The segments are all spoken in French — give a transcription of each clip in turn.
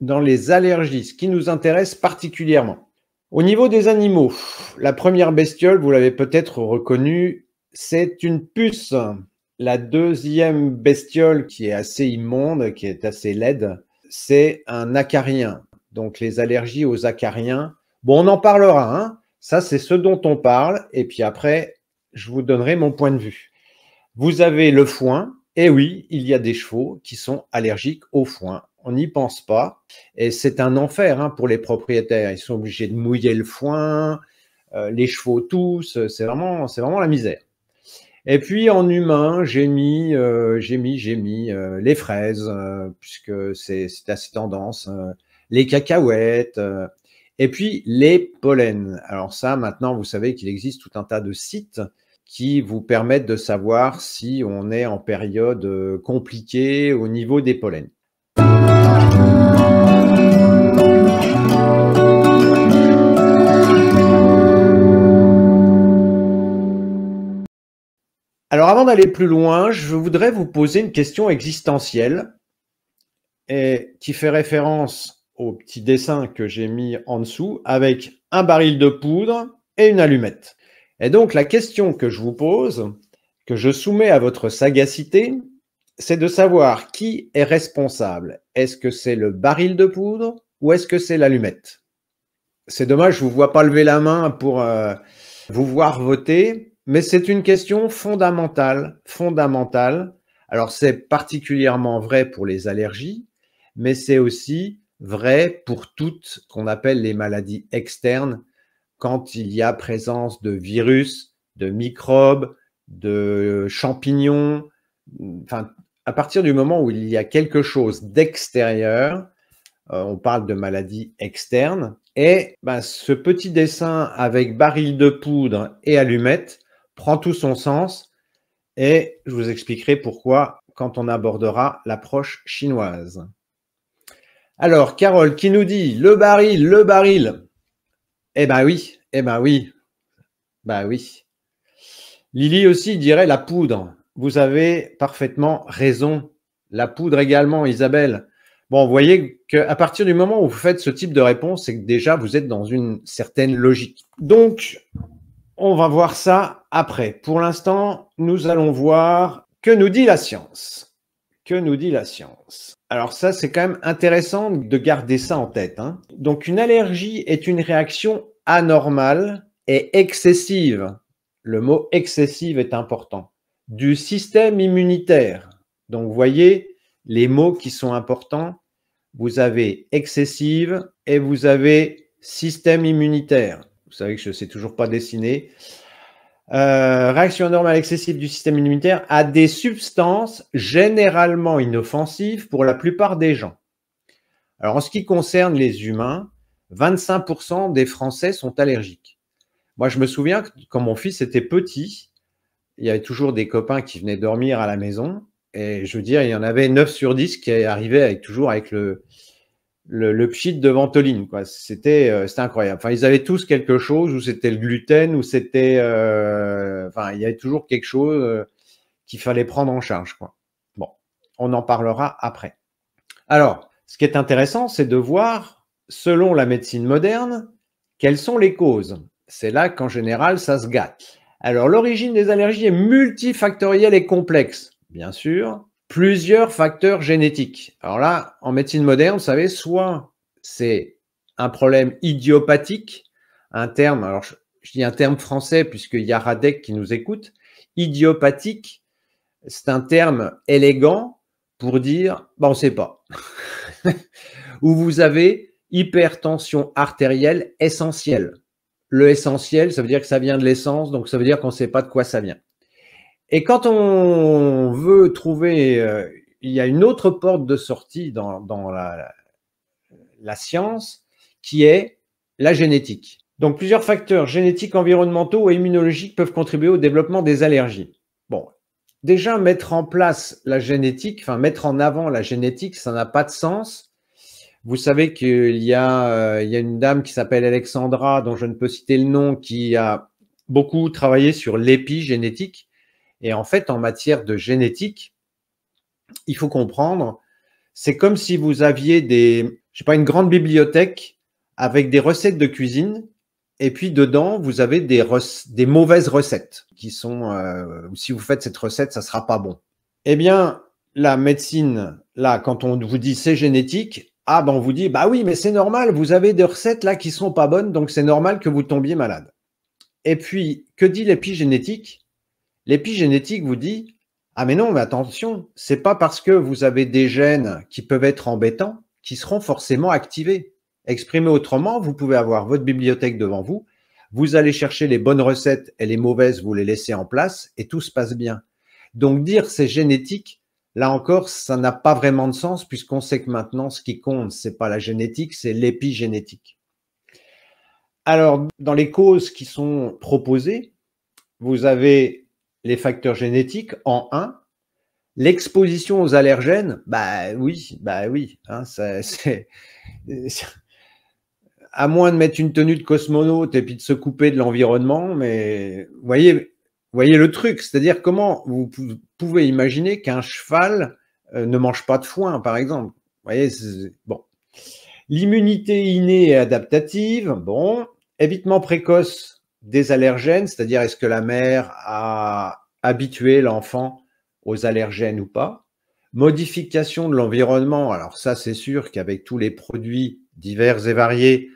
dans les allergies, ce qui nous intéresse particulièrement. Au niveau des animaux, la première bestiole, vous l'avez peut-être reconnue, c'est une puce. La deuxième bestiole qui est assez immonde, qui est assez laide, c'est un acarien. Donc les allergies aux acariens. Bon, on en parlera. Hein. Ça, c'est ce dont on parle. Et puis après, je vous donnerai mon point de vue. Vous avez le foin. Et oui, il y a des chevaux qui sont allergiques au foin on n'y pense pas. Et c'est un enfer hein, pour les propriétaires. Ils sont obligés de mouiller le foin, euh, les chevaux tous. Euh, c'est vraiment, c'est vraiment la misère. Et puis en humain, j'ai mis, euh, j'ai mis, j'ai mis les fraises, puisque c'est, c'est assez tendance, les cacahuètes, et puis les pollens. Alors ça, maintenant, vous savez qu'il existe tout un tas de sites qui vous permettent de savoir si on est en période compliquée au niveau des pollens. Alors avant d'aller plus loin, je voudrais vous poser une question existentielle et qui fait référence au petit dessin que j'ai mis en dessous avec un baril de poudre et une allumette. Et donc la question que je vous pose, que je soumets à votre sagacité, c'est de savoir qui est responsable. Est-ce que c'est le baril de poudre ou est-ce que c'est l'allumette C'est dommage, je ne vous vois pas lever la main pour euh, vous voir voter. Mais c'est une question fondamentale, fondamentale. Alors c'est particulièrement vrai pour les allergies, mais c'est aussi vrai pour toutes qu'on appelle les maladies externes, quand il y a présence de virus, de microbes, de champignons, enfin, à partir du moment où il y a quelque chose d'extérieur, euh, on parle de maladies externes, et ben, ce petit dessin avec baril de poudre et allumette, prend tout son sens et je vous expliquerai pourquoi quand on abordera l'approche chinoise. Alors, Carole qui nous dit le baril, le baril. Eh ben oui, eh ben oui, ben oui. Lily aussi dirait la poudre. Vous avez parfaitement raison. La poudre également, Isabelle. Bon, vous voyez qu'à partir du moment où vous faites ce type de réponse, c'est que déjà vous êtes dans une certaine logique. Donc, on va voir ça après. Pour l'instant, nous allons voir que nous dit la science. Que nous dit la science Alors ça, c'est quand même intéressant de garder ça en tête. Hein. Donc une allergie est une réaction anormale et excessive. Le mot excessive est important. Du système immunitaire. Donc vous voyez les mots qui sont importants. Vous avez excessive et vous avez système immunitaire. Vous savez que je ne sais toujours pas dessiner. Euh, réaction normale excessive du système immunitaire à des substances généralement inoffensives pour la plupart des gens. Alors, en ce qui concerne les humains, 25% des Français sont allergiques. Moi, je me souviens que quand mon fils était petit, il y avait toujours des copains qui venaient dormir à la maison. Et je veux dire, il y en avait 9 sur 10 qui arrivaient avec, toujours avec le, le, le pchit de Ventoline. Euh, c'était incroyable. Enfin, ils avaient tous quelque chose, ou c'était le gluten, ou c'était. Euh, enfin, il y avait toujours quelque chose euh, qu'il fallait prendre en charge. Quoi. Bon, on en parlera après. Alors, ce qui est intéressant, c'est de voir, selon la médecine moderne, quelles sont les causes. C'est là qu'en général, ça se gâte. Alors, l'origine des allergies est multifactorielle et complexe. Bien sûr, plusieurs facteurs génétiques. Alors là, en médecine moderne, vous savez, soit c'est un problème idiopathique, un terme, alors je, dis un terme français puisqu'il y a Radek qui nous écoute, idiopathique, c'est un terme élégant pour dire, ben, on ne sait pas, où vous avez hypertension artérielle essentielle. Le essentiel, ça veut dire que ça vient de l'essence, donc ça veut dire qu'on ne sait pas de quoi ça vient. Et quand on veut trouver, euh, il y a une autre porte de sortie dans, la, science qui est la génétique. Donc plusieurs facteurs génétiques, environnementaux et immunologiques peuvent contribuer au développement des allergies. Bon, déjà mettre en place la génétique, enfin mettre en avant la génétique, ça n'a pas de sens. Vous savez qu'il y, euh, y a une dame qui s'appelle Alexandra, dont je ne peux citer le nom, qui a beaucoup travaillé sur l'épigénétique et en fait, en matière de génétique, il faut comprendre, c'est comme si vous aviez des, je sais pas, une grande bibliothèque avec des recettes de cuisine et puis dedans, vous avez des, des mauvaises recettes qui sont, euh, si vous faites cette recette, ça sera pas bon. Eh bien, la médecine, là, quand on vous dit c'est génétique, ah ben on vous dit bah oui, mais c'est normal, vous avez des recettes là qui sont pas bonnes, donc c'est normal que vous tombiez malade. Et puis, que dit l'épigénétique L'épigénétique vous dit Ah, mais non, mais attention, c'est pas parce que vous avez des gènes qui peuvent être embêtants qui seront forcément activés. Exprimé autrement, vous pouvez avoir votre bibliothèque devant vous, vous allez chercher les bonnes recettes et les mauvaises, vous les laissez en place et tout se passe bien. Donc dire c'est génétique, là encore, ça n'a pas vraiment de sens puisqu'on sait que maintenant, ce qui compte, ce n'est pas la génétique, c'est l'épigénétique. Alors, dans les causes qui sont proposées, vous avez les facteurs génétiques en 1. L'exposition aux allergènes, bah oui, bah oui. Hein, c'est, à moins de mettre une tenue de cosmonaute et puis de se couper de l'environnement, mais voyez, voyez le truc, c'est-à-dire comment vous pouvez imaginer qu'un cheval euh, ne mange pas de foin, par exemple. voyez, bon. L'immunité innée et adaptative, bon. Évitement précoce, des allergènes, c'est-à-dire est-ce que la mère a habitué l'enfant aux allergènes ou pas. Modification de l'environnement, alors ça c'est sûr qu'avec tous les produits divers et variés,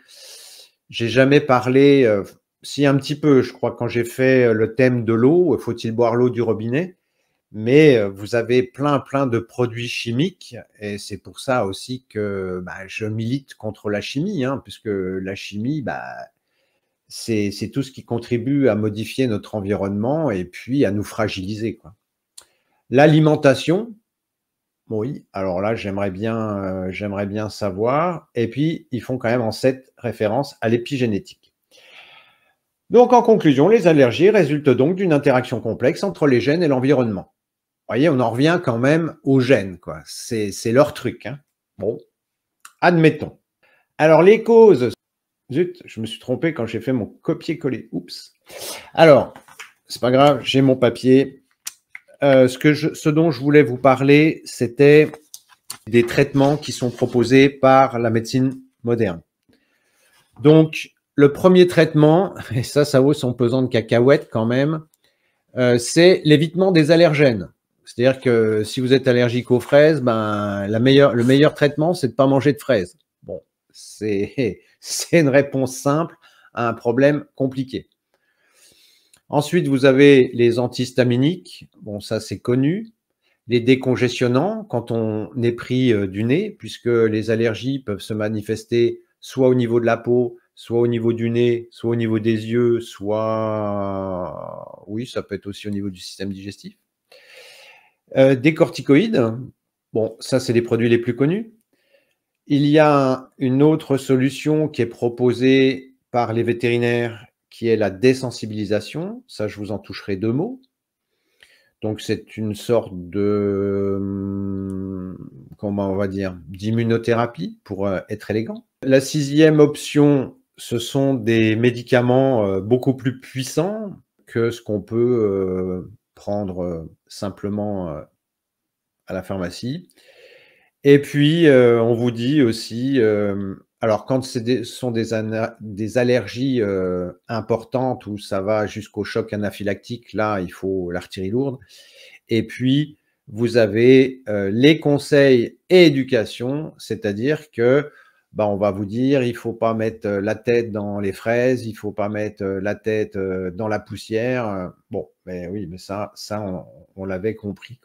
j'ai jamais parlé, euh, si un petit peu, je crois quand j'ai fait euh, le thème de l'eau, euh, faut-il boire l'eau du robinet, mais vous avez plein plein de produits chimiques et c'est pour ça aussi que bah, je milite contre la chimie, hein, puisque la chimie, bah, c'est tout ce qui contribue à modifier notre environnement et puis à nous fragiliser. L'alimentation, oui, alors là, j'aimerais bien, euh, j'aimerais bien savoir. Et puis, ils font quand même en cette référence à l'épigénétique. Donc, en conclusion, les allergies résultent donc d'une interaction complexe entre les gènes et l'environnement. Vous voyez, on en revient quand même aux gènes, C'est leur truc. Hein. Bon, admettons. Alors, les causes Zut, je me suis trompé quand j'ai fait mon copier-coller. Oups. Alors, c'est pas grave, j'ai mon papier. Euh, ce, dont je voulais vous parler, c'était des traitements qui sont proposés par la médecine moderne. Donc, le premier traitement, et ça, ça vaut son pesant de cacahuètes quand même, euh, c'est l'évitement des allergènes. C'est-à-dire que si vous êtes allergique aux fraises, ben, la meilleure, le meilleur traitement, c'est de ne pas manger de fraises. Bon, c'est c'est une réponse simple à un problème compliqué. Ensuite, vous avez les antihistaminiques. Bon, ça, c'est connu. Les décongestionnants, quand on est pris euh, du nez, puisque les allergies peuvent se manifester soit au niveau de la peau, soit au niveau du nez, soit au niveau des yeux, soit. Oui, ça peut être aussi au niveau du système digestif. Euh, des corticoïdes. Bon, ça, c'est les produits les plus connus. Il y a une autre solution qui est proposée par les vétérinaires, qui est la désensibilisation. Ça, je vous en toucherai deux mots. Donc, c'est une sorte de, hum, comment on va dire, d'immunothérapie pour euh, être élégant. La sixième option, ce sont des médicaments euh, beaucoup plus puissants que ce qu'on peut euh, prendre simplement à la pharmacie. Et puis, euh, on vous dit aussi, euh, alors quand ce sont des, allergies euh, importantes où ça va jusqu'au choc anaphylactique, là, il faut l'artillerie lourde. Et puis, vous avez les conseils et éducation, c'est-à-dire que bah, on va vous dire il ne faut pas mettre la tête dans les fraises, il ne faut pas mettre la tête dans la poussière. Bon, mais oui, mais ça, ça on l'avait compris.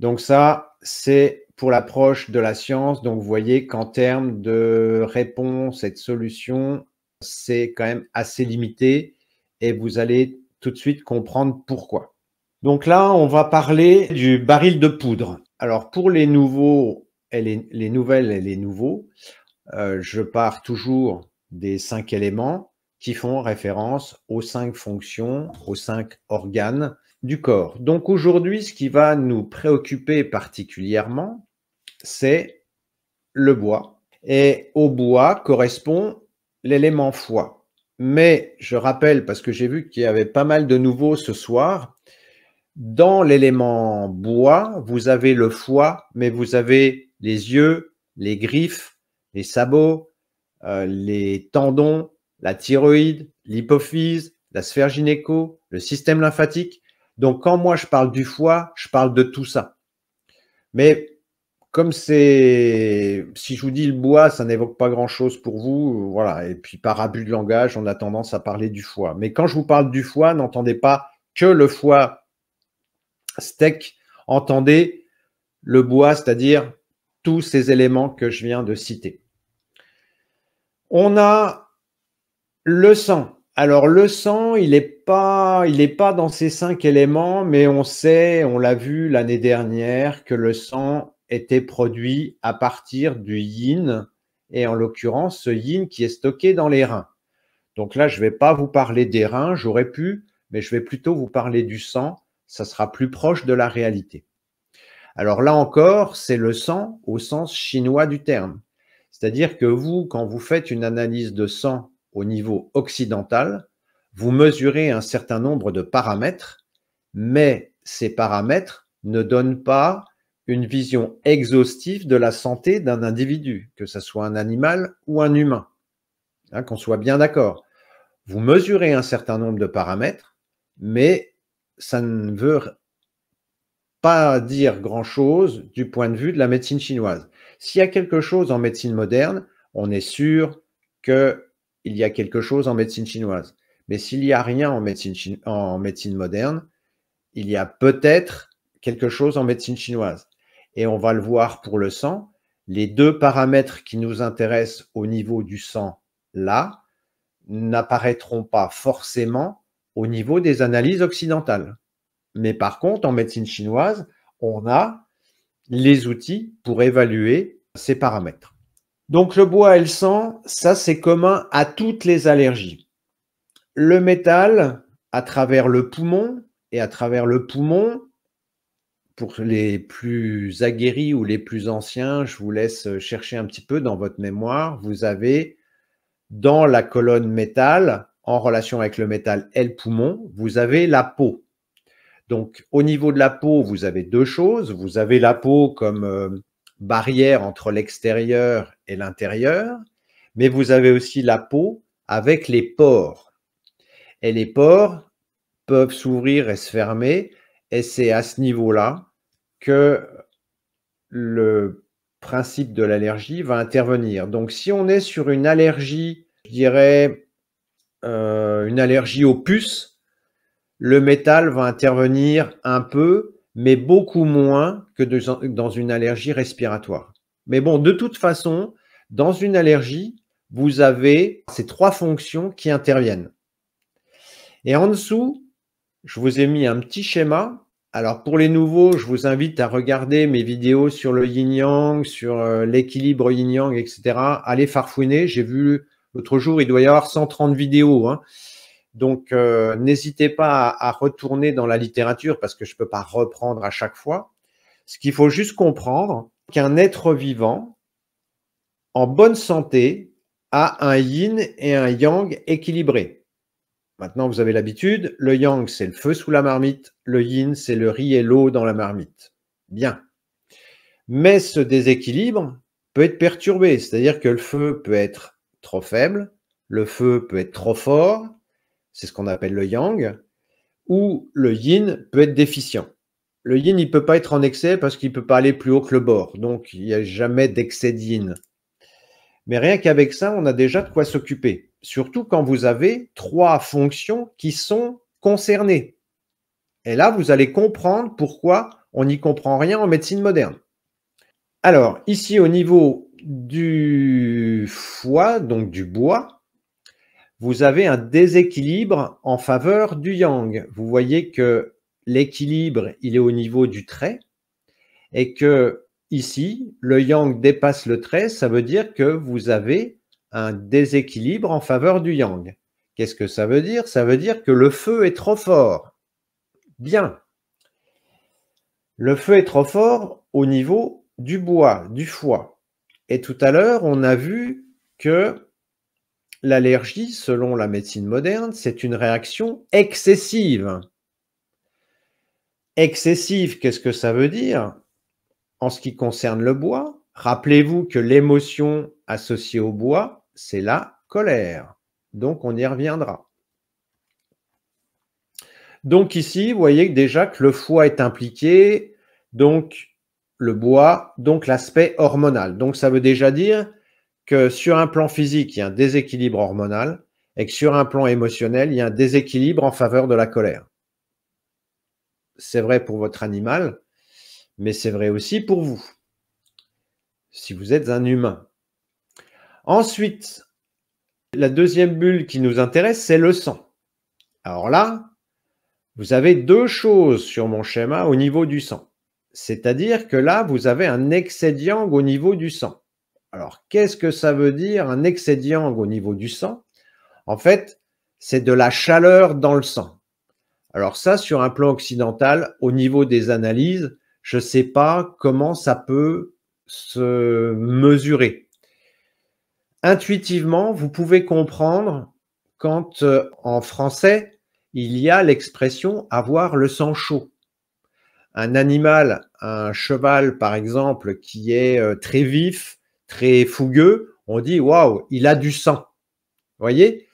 Donc ça, c'est pour l'approche de la science. Donc vous voyez qu'en termes de réponse cette solution, c'est quand même assez limité et vous allez tout de suite comprendre pourquoi. Donc là, on va parler du baril de poudre. Alors pour les nouveaux et les, nouvelles et les nouveaux, euh, je pars toujours des cinq éléments qui font référence aux cinq fonctions, aux cinq organes du corps. Donc aujourd'hui, ce qui va nous préoccuper particulièrement, c'est le bois. Et au bois correspond l'élément foie. Mais je rappelle, parce que j'ai vu qu'il y avait pas mal de nouveaux ce soir, dans l'élément bois, vous avez le foie, mais vous avez les yeux, les griffes, les sabots, euh, les tendons, la thyroïde, l'hypophyse, la sphère gynéco, le système lymphatique. Donc quand moi je parle du foie, je parle de tout ça. Mais comme c'est, si je vous dis le bois, ça n'évoque pas grand-chose pour vous, voilà. Et puis par abus de langage, on a tendance à parler du foie. Mais quand je vous parle du foie, n'entendez pas que le foie steak, entendez le bois, c'est-à-dire tous ces éléments que je viens de citer. On a le sang. Alors le sang, il n'est pas, il pas dans ces cinq éléments, mais on sait, on l'a vu l'année dernière, que le sang était produit à partir du yin, et en l'occurrence ce yin qui est stocké dans les reins. Donc là, je ne vais pas vous parler des reins, j'aurais pu, mais je vais plutôt vous parler du sang, ça sera plus proche de la réalité. Alors là encore, c'est le sang au sens chinois du terme. C'est-à-dire que vous, quand vous faites une analyse de sang au niveau occidental, vous mesurez un certain nombre de paramètres, mais ces paramètres ne donnent pas une vision exhaustive de la santé d'un individu, que ce soit un animal ou un humain. Hein, qu'on soit bien d'accord. Vous mesurez un certain nombre de paramètres, mais ça ne veut pas dire grand-chose du point de vue de la médecine chinoise. S'il y a quelque chose en médecine moderne, on est sûr que il y a quelque chose en médecine chinoise. Mais s'il n'y a rien en médecine, en médecine moderne, il y a peut-être quelque chose en médecine chinoise. Et on va le voir pour le sang. Les deux paramètres qui nous intéressent au niveau du sang, là, n'apparaîtront pas forcément au niveau des analyses occidentales. Mais par contre, en médecine chinoise, on a les outils pour évaluer ces paramètres. Donc le bois et le sang, ça c'est commun à toutes les allergies. Le métal, à travers le poumon, et à travers le poumon, pour les plus aguerris ou les plus anciens, je vous laisse chercher un petit peu dans votre mémoire, vous avez dans la colonne métal, en relation avec le métal et le poumon, vous avez la peau. Donc au niveau de la peau, vous avez deux choses. Vous avez la peau comme euh, barrière entre l'extérieur et l'intérieur, mais vous avez aussi la peau avec les pores. Et les pores peuvent s'ouvrir et se fermer, et c'est à ce niveau-là que le principe de l'allergie va intervenir. Donc si on est sur une allergie, je dirais euh, une allergie aux puces, le métal va intervenir un peu mais beaucoup moins que dans une allergie respiratoire. Mais bon, de toute façon, dans une allergie, vous avez ces trois fonctions qui interviennent. Et en dessous, je vous ai mis un petit schéma. Alors pour les nouveaux, je vous invite à regarder mes vidéos sur le yin-yang, sur euh, l'équilibre yin-yang, etc. Allez farfouiner. J'ai vu l'autre jour, il doit y avoir 130 vidéos. Hein. Donc, euh, n'hésitez pas à, retourner dans la littérature parce que je ne peux pas reprendre à chaque fois. Ce qu'il faut juste comprendre, qu'un être vivant en bonne santé a un yin et un yang équilibrés. Maintenant, vous avez l'habitude, le yang, c'est le feu sous la marmite, le yin, c'est le riz et l'eau dans la marmite. Bien. Mais ce déséquilibre peut être perturbé, c'est-à-dire que le feu peut être trop faible, le feu peut être trop fort, c'est ce qu'on appelle le yang, où le yin peut être déficient. Le yin, il ne peut pas être en excès parce qu'il ne peut pas aller plus haut que le bord. Donc, il n'y a jamais d'excès de yin. Mais rien qu'avec ça, on a déjà de quoi s'occuper. Surtout quand vous avez trois fonctions qui sont concernées. Et là, vous allez comprendre pourquoi on n'y comprend rien en médecine moderne. Alors, ici, au niveau du foie, donc du bois, vous avez un déséquilibre en faveur du yang. Vous voyez que l'équilibre, il est au niveau du trait et que ici, le yang dépasse le trait, ça veut dire que vous avez un déséquilibre en faveur du yang. Qu'est-ce que ça veut dire Ça veut dire que le feu est trop fort. Bien. Le feu est trop fort au niveau du bois, du foie. Et tout à l'heure, on a vu que l'allergie, selon la médecine moderne, c'est une réaction excessive. Excessive, qu'est-ce que ça veut dire En ce qui concerne le bois, rappelez-vous que l'émotion associée au bois, c'est la colère. Donc on y reviendra. Donc ici, vous voyez déjà que le foie est impliqué, donc le bois, donc l'aspect hormonal. Donc ça veut déjà dire que sur un plan physique, il y a un déséquilibre hormonal et que sur un plan émotionnel, il y a un déséquilibre en faveur de la colère. C'est vrai pour votre animal, mais c'est vrai aussi pour vous, si vous êtes un humain. Ensuite, la deuxième bulle qui nous intéresse, c'est le sang. Alors là, vous avez deux choses sur mon schéma au niveau du sang. C'est-à-dire que là, vous avez un excès au niveau du sang. Alors, qu'est-ce que ça veut dire un excédient au niveau du sang En fait, c'est de la chaleur dans le sang. Alors ça, sur un plan occidental, au niveau des analyses, je ne sais pas comment ça peut se mesurer. Intuitivement, vous pouvez comprendre quand euh, en français, il y a l'expression avoir le sang chaud. Un animal, un cheval par exemple, qui est euh, très vif, très fougueux, on dit waouh, il a du sang. Vous voyez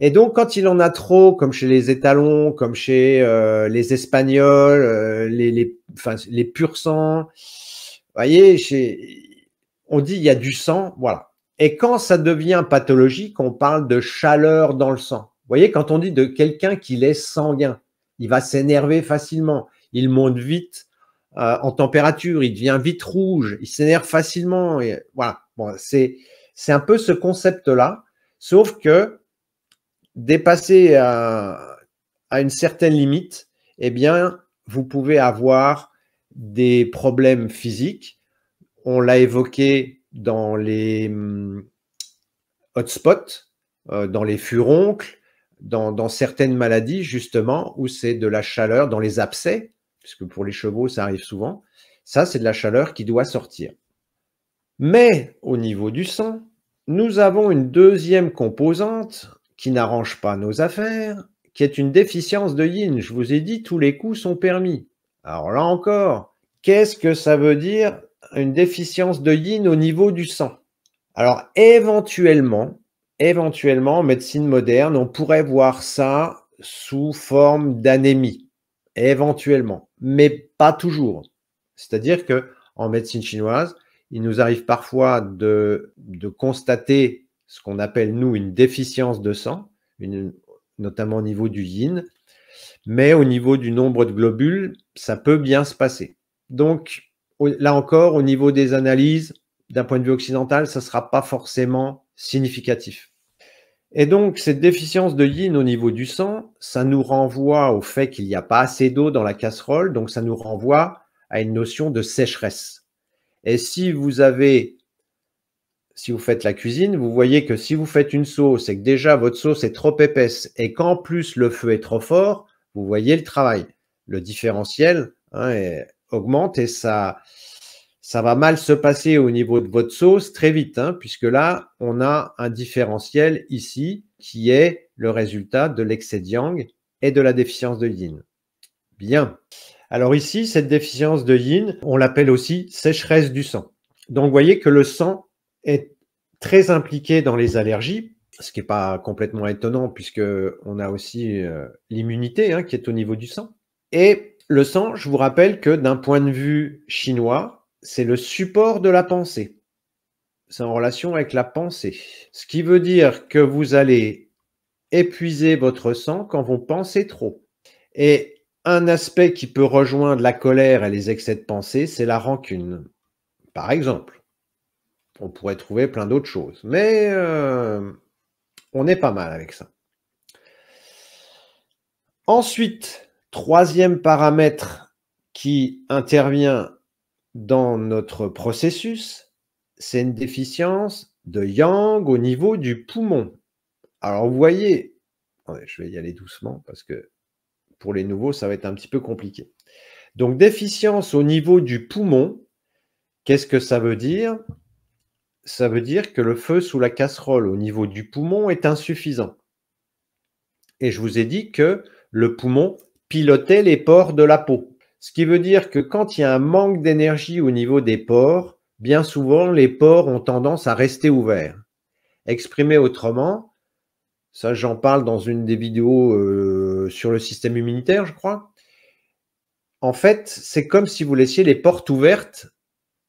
Et donc, quand il en a trop, comme chez les étalons, comme chez euh, les Espagnols, euh, les, les, enfin, purs sang, vous voyez, on dit il y a du sang, voilà. Et quand ça devient pathologique, on parle de chaleur dans le sang. Vous voyez, quand on dit de quelqu'un qu'il est sanguin, il va s'énerver facilement, il monte vite, euh, en température, il devient vite rouge, il s'énerve facilement. Et voilà, c'est un peu ce concept-là, sauf que dépasser euh, à, une certaine limite, eh bien, vous pouvez avoir des problèmes physiques. On l'a évoqué dans les mm, hotspots, euh, dans les furoncles, dans, dans certaines maladies, justement, où c'est de la chaleur, dans les abcès, puisque pour les chevaux, ça arrive souvent. Ça, c'est de la chaleur qui doit sortir. Mais au niveau du sang, nous avons une deuxième composante qui n'arrange pas nos affaires, qui est une déficience de yin. Je vous ai dit, tous les coups sont permis. Alors là encore, qu'est-ce que ça veut dire une déficience de yin au niveau du sang Alors éventuellement, éventuellement, en médecine moderne, on pourrait voir ça sous forme d'anémie éventuellement, mais pas toujours. C'est-à-dire que en médecine chinoise, il nous arrive parfois de, constater ce qu'on appelle, nous, une déficience de sang, notamment au niveau du yin, mais au niveau du nombre de globules, ça peut bien se passer. Donc, là encore, au niveau des analyses, d'un point de vue occidental, ça ne sera pas forcément significatif. Et donc, cette déficience de yin au niveau du sang, ça nous renvoie au fait qu'il n'y a pas assez d'eau dans la casserole, donc ça nous renvoie à une notion de sécheresse. Et si vous avez, si vous faites la cuisine, vous voyez que si vous faites une sauce et que déjà votre sauce est trop épaisse et qu'en plus le feu est trop fort, vous voyez le travail. Le différentiel hein, augmente et ça, ça va mal se passer au niveau de votre sauce très vite, hein, puisque là, on a un différentiel ici qui est le résultat de l'excès de yang et de la déficience de yin. Bien. Alors ici, cette déficience de yin, on l'appelle aussi sécheresse du sang. Donc vous voyez que le sang est très impliqué dans les allergies, ce qui n'est pas complètement étonnant puisque on a aussi euh, l'immunité hein, qui est au niveau du sang. Et le sang, je vous rappelle que d'un point de vue chinois, c'est le support de la pensée. C'est en relation avec la pensée. Ce qui veut dire que vous allez épuiser votre sang quand vous pensez trop. Et un aspect qui peut rejoindre la colère et les excès de pensée, c'est la rancune. Par exemple, on pourrait trouver plein d'autres choses. Mais euh, on est pas mal avec ça. Ensuite, troisième paramètre qui intervient dans notre processus, c'est une déficience de yang au niveau du poumon. Alors vous voyez, je vais y aller doucement parce que pour les nouveaux, ça va être un petit peu compliqué. Donc déficience au niveau du poumon, qu'est-ce que ça veut dire Ça veut dire que le feu sous la casserole au niveau du poumon est insuffisant. Et je vous ai dit que le poumon pilotait les pores de la peau. Ce qui veut dire que quand il y a un manque d'énergie au niveau des pores, bien souvent, les pores ont tendance à rester ouverts. Exprimé autrement, ça j'en parle dans une des vidéos euh, sur le système immunitaire, je crois. En fait, c'est comme si vous laissiez les portes ouvertes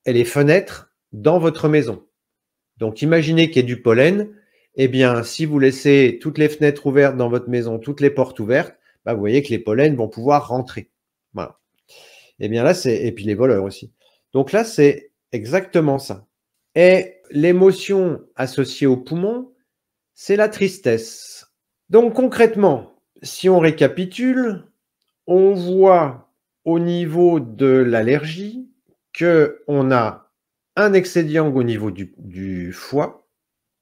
et les fenêtres dans votre maison. Donc imaginez qu'il y ait du pollen. Eh bien, si vous laissez toutes les fenêtres ouvertes dans votre maison, toutes les portes ouvertes, bah, vous voyez que les pollens vont pouvoir rentrer. Et eh bien là, c'est et puis les voleurs aussi. Donc là, c'est exactement ça. Et l'émotion associée au poumon, c'est la tristesse. Donc concrètement, si on récapitule, on voit au niveau de l'allergie que on a un excès au niveau du, foie,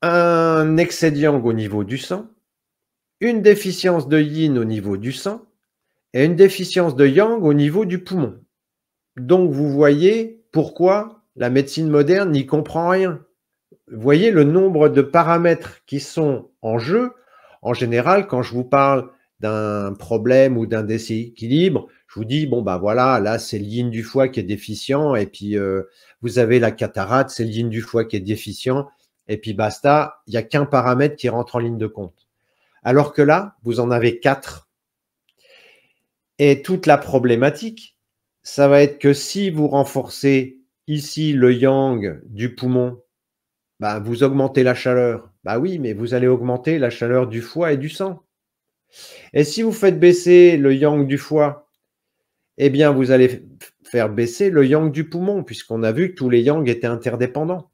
un excédiant au niveau du sang, une déficience de yin au niveau du sang et une déficience de yang au niveau du poumon. Donc vous voyez pourquoi la médecine moderne n'y comprend rien. Vous voyez le nombre de paramètres qui sont en jeu. En général, quand je vous parle d'un problème ou d'un déséquilibre, je vous dis, bon, ben voilà, là, c'est l'hyne du foie qui est déficient, et puis euh, vous avez la cataracte, c'est l'igne du foie qui est déficient, et puis basta, il n'y a qu'un paramètre qui rentre en ligne de compte. Alors que là, vous en avez quatre. Et toute la problématique, ça va être que si vous renforcez ici le yang du poumon, bah vous augmentez la chaleur. Bah oui, mais vous allez augmenter la chaleur du foie et du sang. Et si vous faites baisser le yang du foie, eh bien vous allez faire baisser le yang du poumon, puisqu'on a vu que tous les yang étaient interdépendants.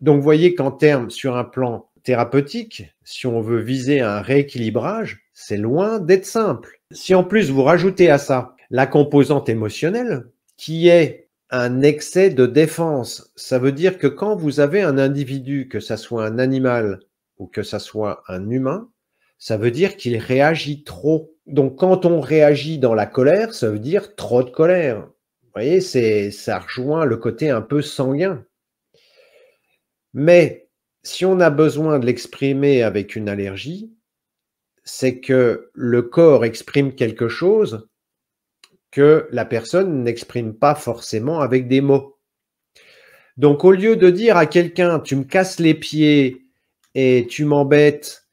Donc vous voyez qu'en termes, sur un plan thérapeutique, si on veut viser un rééquilibrage, c'est loin d'être simple. Si en plus vous rajoutez à ça la composante émotionnelle, qui est un excès de défense, ça veut dire que quand vous avez un individu, que ça soit un animal ou que ça soit un humain, ça veut dire qu'il réagit trop. Donc quand on réagit dans la colère, ça veut dire trop de colère. Vous voyez, c'est ça rejoint le côté un peu sanguin. Mais si on a besoin de l'exprimer avec une allergie, c'est que le corps exprime quelque chose que la personne n'exprime pas forcément avec des mots. Donc au lieu de dire à quelqu'un tu me casses les pieds et tu m'embêtes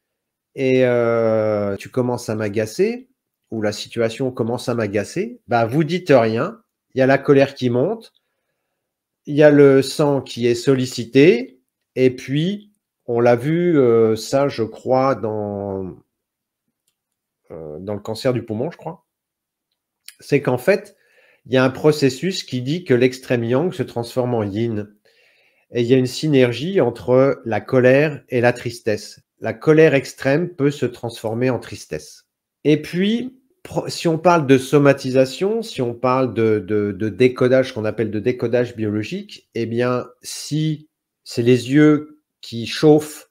et euh, tu commences à m'agacer ou la situation commence à m'agacer, bah vous dites rien, il y a la colère qui monte, il y a le sang qui est sollicité et puis on l'a vu euh, ça je crois dans euh, dans le cancer du poumon je crois c'est qu'en fait, il y a un processus qui dit que l'extrême yang se transforme en yin. Et il y a une synergie entre la colère et la tristesse. La colère extrême peut se transformer en tristesse. Et puis, si on parle de somatisation, si on parle de, décodage, qu'on appelle de décodage biologique, eh bien, si c'est les yeux qui chauffent,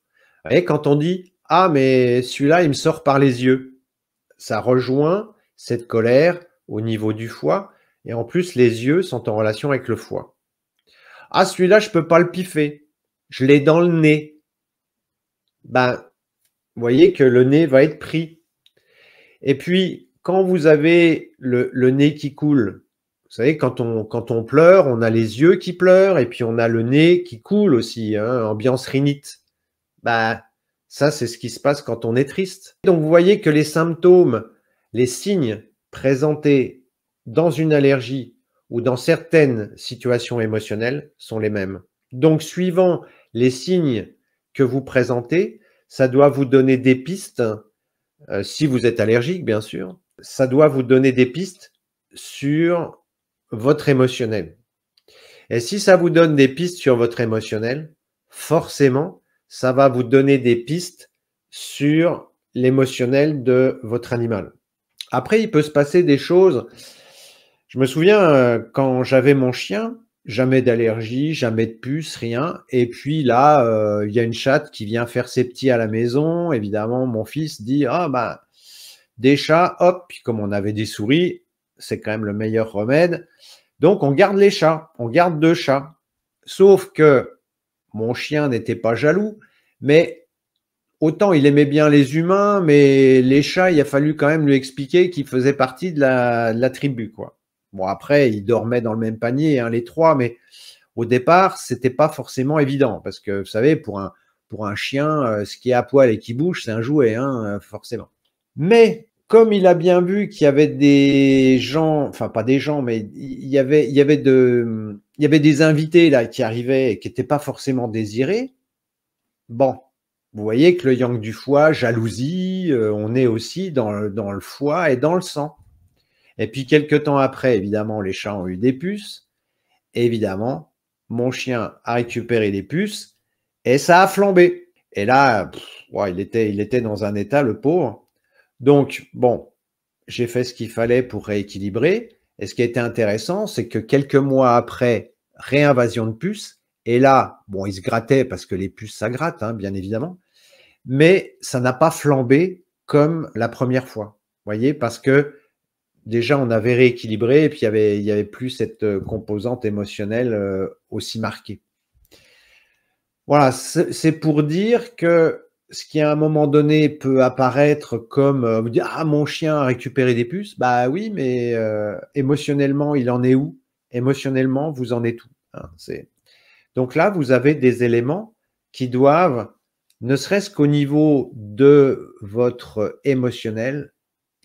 et quand on dit Ah, mais celui-là, il me sort par les yeux, ça rejoint cette colère, au niveau du foie. Et en plus, les yeux sont en relation avec le foie. Ah, celui-là, je peux pas le piffer. Je l'ai dans le nez. Ben, vous voyez que le nez va être pris. Et puis, quand vous avez le, nez qui coule, vous savez, quand on, quand on, pleure, on a les yeux qui pleurent et puis on a le nez qui coule aussi, hein, ambiance rhinite. Ben, ça, c'est ce qui se passe quand on est triste. Donc, vous voyez que les symptômes, les signes présentés dans une allergie ou dans certaines situations émotionnelles sont les mêmes. Donc, suivant les signes que vous présentez, ça doit vous donner des pistes, euh, si vous êtes allergique, bien sûr, ça doit vous donner des pistes sur votre émotionnel. Et si ça vous donne des pistes sur votre émotionnel, forcément, ça va vous donner des pistes sur l'émotionnel de votre animal. Après, il peut se passer des choses. Je me souviens euh, quand j'avais mon chien, jamais d'allergie, jamais de puce, rien. Et puis là, euh, il y a une chatte qui vient faire ses petits à la maison. Évidemment, mon fils dit Ah, bah, des chats, hop, puis comme on avait des souris, c'est quand même le meilleur remède. Donc, on garde les chats, on garde deux chats. Sauf que mon chien n'était pas jaloux, mais autant il aimait bien les humains, mais les chats, il a fallu quand même lui expliquer qu'ils faisaient partie de la, tribu, quoi. Bon, après, ils dormaient dans le même panier, hein, les trois, mais au départ, c'était pas forcément évident, parce que vous savez, pour un, pour un chien, euh, ce qui est à poil et qui bouge, c'est un jouet, hein, euh, forcément. Mais comme il a bien vu qu'il y avait des gens, enfin pas des gens, mais il y avait, il y avait de, il y avait des invités là qui arrivaient et qui n'étaient pas forcément désirés. Bon, vous voyez que le yang du foie, jalousie, euh, on est aussi dans, le foie et dans le sang. Et puis, quelques temps après, évidemment, les chats ont eu des puces. évidemment, mon chien a récupéré des puces et ça a flambé. Et là, il, était, il était dans un état, le pauvre. Donc, bon, j'ai fait ce qu'il fallait pour rééquilibrer. Et ce qui était intéressant, c'est que quelques mois après, réinvasion de puces. Et là, bon, il se grattait parce que les puces, ça gratte, hein, bien évidemment mais ça n'a pas flambé comme la première fois. Vous voyez, parce que déjà, on avait rééquilibré et puis il n'y avait, y avait plus cette euh, composante émotionnelle euh, aussi marquée. Voilà, c'est pour dire que ce qui à un moment donné peut apparaître comme euh, ah mon chien a récupéré des puces, bah oui, mais émotionnellement il en est où Émotionnellement vous en êtes où hein, Donc là vous avez des éléments qui doivent ne serait-ce qu'au niveau de votre émotionnel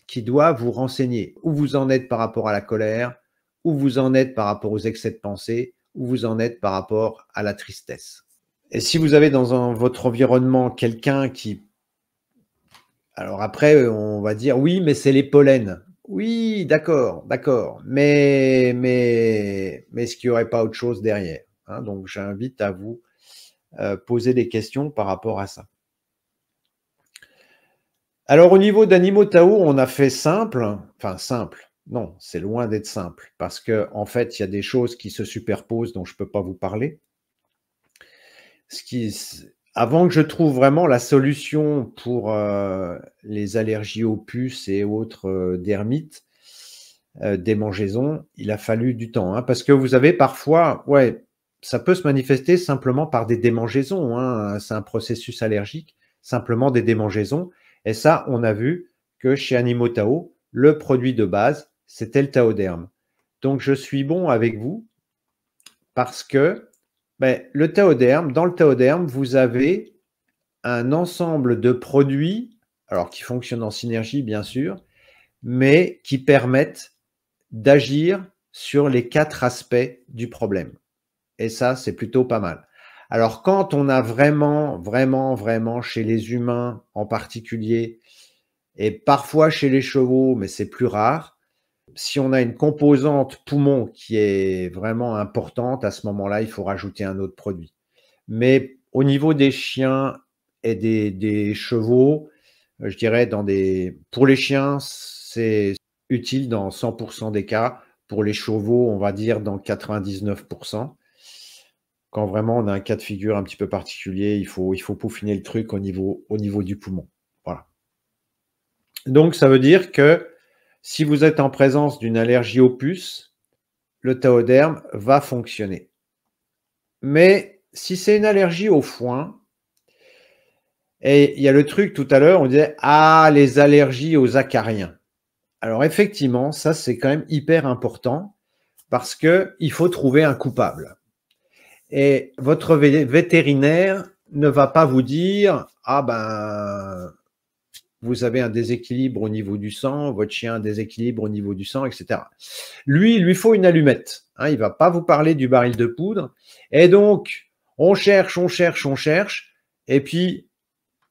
qui doit vous renseigner où vous en êtes par rapport à la colère, où vous en êtes par rapport aux excès de pensée, où vous en êtes par rapport à la tristesse. Et si vous avez dans votre environnement quelqu'un qui... Alors après, on va dire oui, mais c'est les pollens. Oui, d'accord, d'accord. Mais, mais, mais est-ce qu'il n'y aurait pas autre chose derrière hein Donc j'invite à vous euh, poser des questions par rapport à ça. Alors au niveau d'animaux Tao, on a fait simple, enfin simple, non, c'est loin d'être simple, parce qu'en en fait, il y a des choses qui se superposent dont je ne peux pas vous parler. avant que je trouve vraiment la solution pour euh, les allergies aux puces et autres euh, dermites, démangeaisons, il a fallu du temps. Hein, parce que vous avez parfois, ouais, ça peut se manifester simplement par des démangeaisons. Hein. C'est un processus allergique, simplement des démangeaisons. Et ça, on a vu que chez Animotao, Tao, le produit de base, c'était le taoderme. Donc, je suis bon avec vous parce que ben, le taoderme, dans le taoderme, vous avez un ensemble de produits, alors qui fonctionnent en synergie, bien sûr, mais qui permettent d'agir sur les quatre aspects du problème. Et ça, c'est plutôt pas mal. Alors quand on a vraiment, vraiment, vraiment chez les humains en particulier, et parfois chez les chevaux, mais c'est plus rare, si on a une composante poumon qui est vraiment importante, à ce moment-là, il faut rajouter un autre produit. Mais au niveau des chiens et des, des chevaux, je dirais dans des... Pour les chiens, c'est utile dans 100% des cas. Pour les chevaux, on va dire dans 99% quand vraiment on a un cas de figure un petit peu particulier, il faut, il faut peaufiner le truc au niveau, au niveau du poumon. Voilà. Donc, ça veut dire que si vous êtes en présence d'une allergie aux puces, le taoderme va fonctionner. Mais si c'est une allergie au foin, et il y a le truc tout à l'heure, on disait Ah, les allergies aux acariens. Alors, effectivement, ça, c'est quand même hyper important parce qu'il faut trouver un coupable. Et votre vétérinaire ne va pas vous dire Ah ben, vous avez un déséquilibre au niveau du sang, votre chien a un déséquilibre au niveau du sang, etc. Lui, il lui faut une allumette. Hein, il ne va pas vous parler du baril de poudre. Et donc, on cherche, on cherche, on cherche. Et puis,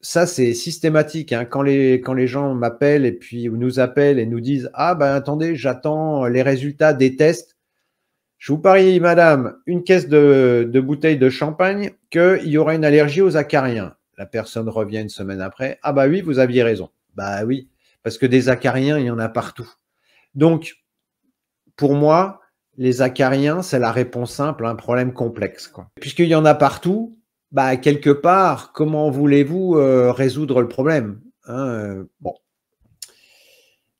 ça, c'est systématique. Hein. Quand, les, quand les gens m'appellent et puis nous appellent et nous disent Ah ben attendez, j'attends les résultats des tests. Je vous parie, madame, une caisse de, bouteilles de champagne qu'il y aura une allergie aux acariens. La personne revient une semaine après. Ah bah oui, vous aviez raison. Bah oui, parce que des acariens, il y en a partout. Donc, pour moi, les acariens, c'est la réponse simple un problème complexe. Puisqu'il y en a partout, bah, quelque part, comment voulez-vous euh, résoudre le problème hein, euh, Bon.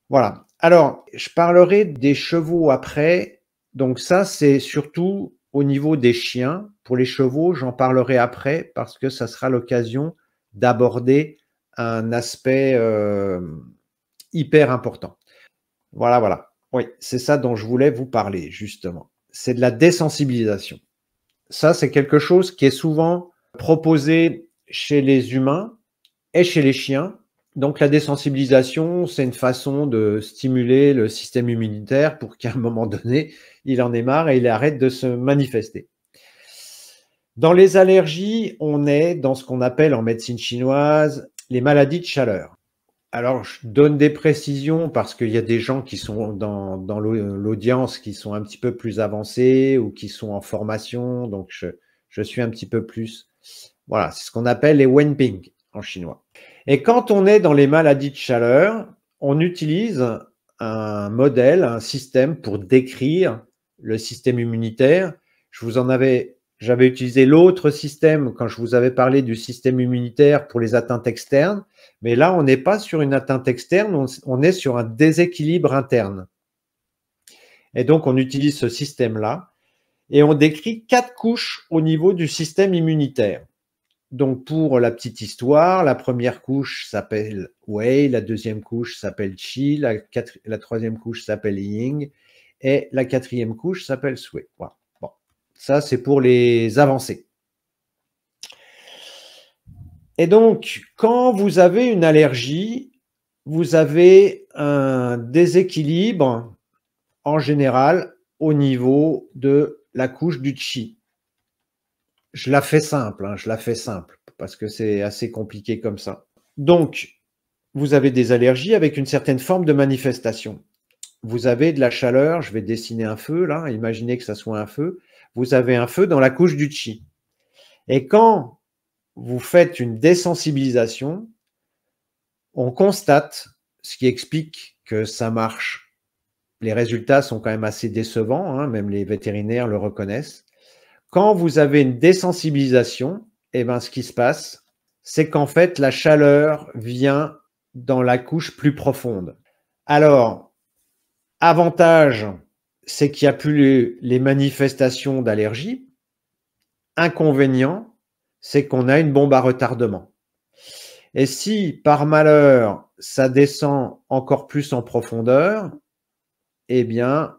Voilà. Alors, je parlerai des chevaux après donc ça, c'est surtout au niveau des chiens. Pour les chevaux, j'en parlerai après parce que ça sera l'occasion d'aborder un aspect euh, hyper important. Voilà, voilà. Oui, c'est ça dont je voulais vous parler, justement. C'est de la désensibilisation. Ça, c'est quelque chose qui est souvent proposé chez les humains et chez les chiens. Donc la désensibilisation, c'est une façon de stimuler le système immunitaire pour qu'à un moment donné, il en est marre et il arrête de se manifester. Dans les allergies, on est dans ce qu'on appelle en médecine chinoise les maladies de chaleur. Alors, je donne des précisions parce qu'il y a des gens qui sont dans, l'audience qui sont un petit peu plus avancés ou qui sont en formation, donc je, je suis un petit peu plus. Voilà, c'est ce qu'on appelle les Wenping en chinois. Et quand on est dans les maladies de chaleur, on utilise un modèle, un système pour décrire le système immunitaire. j'avais utilisé l'autre système quand je vous avais parlé du système immunitaire pour les atteintes externes, mais là, on n'est pas sur une atteinte externe, on, est sur un déséquilibre interne. Et donc, on utilise ce système-là et on décrit quatre couches au niveau du système immunitaire. Donc, pour la petite histoire, la première couche s'appelle Wei, la deuxième couche s'appelle Qi, la troisième couche s'appelle Ying, et la quatrième couche s'appelle souhait. Bon. Ça, c'est pour les avancées. Et donc, quand vous avez une allergie, vous avez un déséquilibre en général au niveau de la couche du chi. Je la fais simple, hein, je la fais simple, parce que c'est assez compliqué comme ça. Donc, vous avez des allergies avec une certaine forme de manifestation vous avez de la chaleur, je vais dessiner un feu là, imaginez que ça soit un feu, vous avez un feu dans la couche du chi. Et quand vous faites une désensibilisation, on constate ce qui explique que ça marche. Les résultats sont quand même assez décevants, hein, même les vétérinaires le reconnaissent. Quand vous avez une désensibilisation, eh ben, ce qui se passe, c'est qu'en fait, la chaleur vient dans la couche plus profonde. Alors, Avantage, c'est qu'il n'y a plus les, manifestations d'allergie. Inconvénient, c'est qu'on a une bombe à retardement. Et si par malheur ça descend encore plus en profondeur, eh bien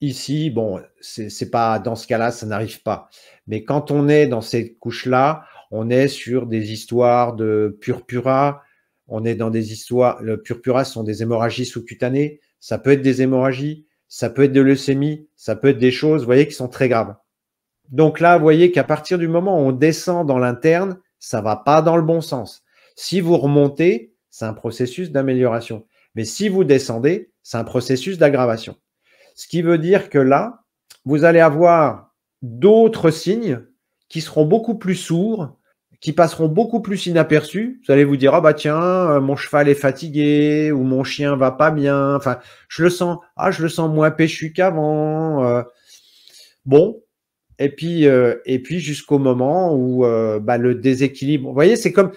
ici, bon, c'est pas dans ce cas-là, ça n'arrive pas. Mais quand on est dans ces couches-là, on est sur des histoires de purpura, on est dans des histoires, le purpura sont des hémorragies sous-cutanées, ça peut être des hémorragies, ça peut être de leucémie, ça peut être des choses, vous voyez, qui sont très graves. Donc là, vous voyez qu'à partir du moment où on descend dans l'interne, ça va pas dans le bon sens. Si vous remontez, c'est un processus d'amélioration. Mais si vous descendez, c'est un processus d'aggravation. Ce qui veut dire que là, vous allez avoir d'autres signes qui seront beaucoup plus sourds, qui passeront beaucoup plus inaperçus. Vous allez vous dire, ah bah tiens, euh, mon cheval est fatigué ou mon chien va pas bien. Enfin, je le sens, ah, je le sens moins péchu qu'avant. Euh. bon. Et puis, euh, et puis jusqu'au moment où bah, le déséquilibre. Vous voyez, c'est comme,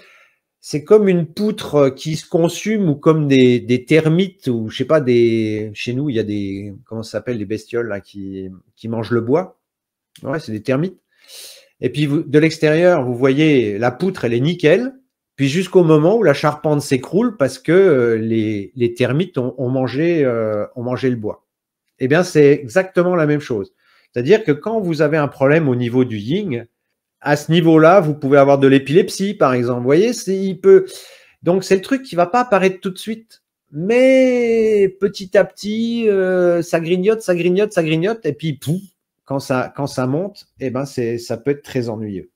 c'est comme une poutre qui se consume ou comme des, termites ou je sais pas des. Chez nous, il y a des comment ça s'appelle des bestioles là, qui qui mangent le bois. Ouais, c'est des termites. Et puis de l'extérieur, vous voyez la poutre, elle est nickel. Puis jusqu'au moment où la charpente s'écroule parce que euh, les, termites ont, mangé, euh, ont mangé le bois. Eh bien, c'est exactement la même chose. C'est-à-dire que quand vous avez un problème au niveau du yin, à ce niveau-là, vous pouvez avoir de l'épilepsie, par exemple. Vous voyez, il peut. Donc, c'est le truc qui ne va pas apparaître tout de suite. Mais petit à petit, euh, ça grignote, ça grignote, ça grignote, et puis pouf, quand ça, monte, eh ben ça peut être très ennuyeux.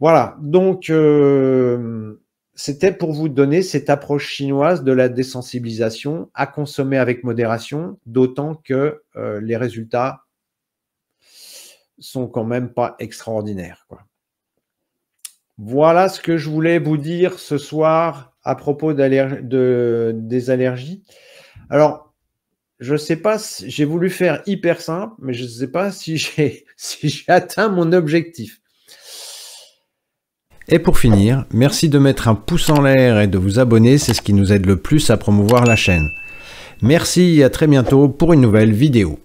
Voilà, donc euh, c'était pour vous donner cette approche chinoise de la désensibilisation à consommer avec modération, d'autant que euh, les résultats sont quand même pas extraordinaires. Voilà ce que je voulais vous dire ce soir à propos des allergies. Alors, je sais pas, si, j'ai voulu faire hyper simple, mais je ne sais pas si j'ai si atteint mon objectif. Et pour finir, merci de mettre un pouce en l'air et de vous abonner, c'est ce qui nous aide le plus à promouvoir la chaîne. Merci et à très bientôt pour une nouvelle vidéo.